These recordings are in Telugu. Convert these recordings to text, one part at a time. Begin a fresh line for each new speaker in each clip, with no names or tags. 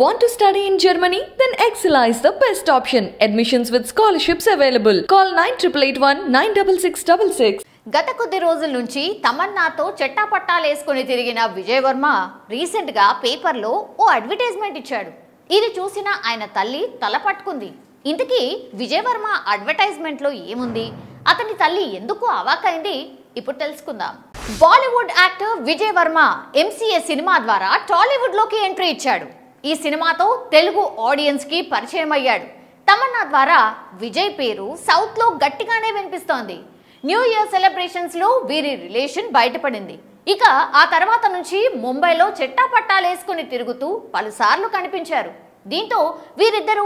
Want to study in Germany? Then Excella is the best option. Admissions with scholarships available. Call 9881 96666. గత కొద్ది రోజుల నుంచి తమన్నాతో వేసుకుని తిరిగిన విజయ్ వర్మ రీసెంట్గా పేపర్లో ఓ అడ్వర్టైజ్మెంట్ ఇచ్చాడు ఇది చూసిన ఆయన తల్లి తల పట్టుకుంది ఇంతకీ విజయవర్మ వర్మ అడ్వర్టైజ్మెంట్లో ఏముంది అతని తల్లి ఎందుకు అవాకైంది ఇప్పుడు తెలుసుకుందాం Bollywood actor Vijay Varma MCA cinema ద్వారా టాలీవుడ్లోకి ఎంట్రీ ఇచ్చాడు ఈ సినిమాతో తెలుగు ఆడియన్స్కి పరిచయం అయ్యాడు తమన్నా ద్వారా విజయ్ పేరు సౌత్లో గట్టిగానే వినిపిస్తోంది న్యూ ఇయర్ సెలబ్రేషన్స్లో వీరి రిలేషన్ బయటపడింది ఇక ఆ తర్వాత నుంచి ముంబైలో చెట్టాపట్టాలేసుకుని తిరుగుతూ పలుసార్లు కనిపించారు దీంతో వీరిద్దరూ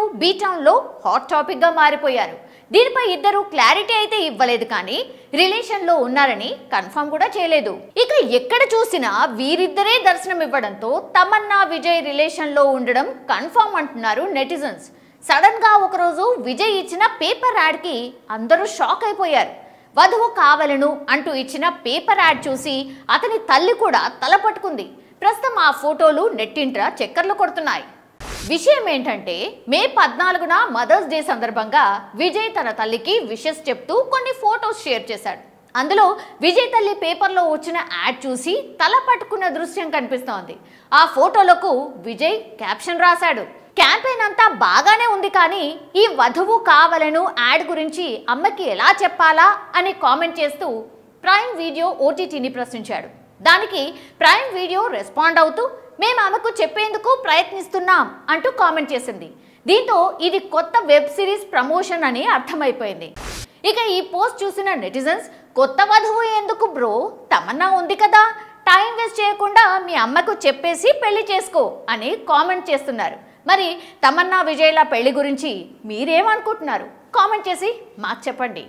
లో హాట్ టాపిక్గా మారిపోయారు దీనిపై ఇద్దరు క్లారిటీ అయితే ఇవ్వలేదు కానీ రిలేషన్ లో ఉన్నారని కన్ఫర్మ్ కూడా చేయలేదు ఇక ఎక్కడ చూసినా వీరిద్దరే దర్శనం ఇవ్వడంతో తమన్నా విజయ్ రిలేషన్ లో ఉండడం కన్ఫర్మ్ అంటున్నారు నెటిజన్స్ సడన్ గా ఒకరోజు విజయ్ ఇచ్చిన పేపర్ యాడ్ కి అందరూ షాక్ అయిపోయారు వధువు కావలను అంటూ ఇచ్చిన పేపర్ యాడ్ చూసి అతని తల్లి కూడా తల ప్రస్తుతం ఆ ఫోటోలు నెట్టింట్రా చక్కర్లు కొడుతున్నాయి విషయం ఏంటంటే మే పద్నాలుగున మదర్స్ డే సందర్భంగా విజయ్ తన తల్లికి విషెస్ చెప్తూ కొన్ని ఫొటోస్ షేర్ చేశాడు అందులో విజయ్ తల్లి పేపర్లో వచ్చిన యాడ్ చూసి తల పట్టుకున్న దృశ్యం కనిపిస్తోంది ఆ ఫోటోలకు విజయ్ క్యాప్షన్ రాశాడు క్యాంపెయిన్ అంతా బాగానే ఉంది కానీ ఈ వధువు కావలను యాడ్ గురించి అమ్మకి ఎలా చెప్పాలా అని కామెంట్ చేస్తూ ప్రైమ్ వీడియో ఓటీటీని ప్రశ్నించాడు దానికి ప్రైమ్ వీడియో రెస్పాండ్ అవుతూ మేము ఆమెకు చెప్పేందుకు ప్రయత్నిస్తున్నాం అంటూ కామెంట్ చేసింది దీంతో ఇది కొత్త వెబ్ సిరీస్ ప్రమోషన్ అని అర్థమైపోయింది ఇక ఈ పోస్ట్ చూసిన నెటిజన్స్ కొత్త వధువు ఎందుకు బ్రో తమన్నా ఉంది కదా టైం వేస్ట్ చేయకుండా మీ అమ్మకు చెప్పేసి పెళ్లి చేసుకో అని కామెంట్ చేస్తున్నారు మరి తమన్నా విజయ్ల పెళ్లి గురించి మీరేమనుకుంటున్నారు కామెంట్ చేసి మాకు చెప్పండి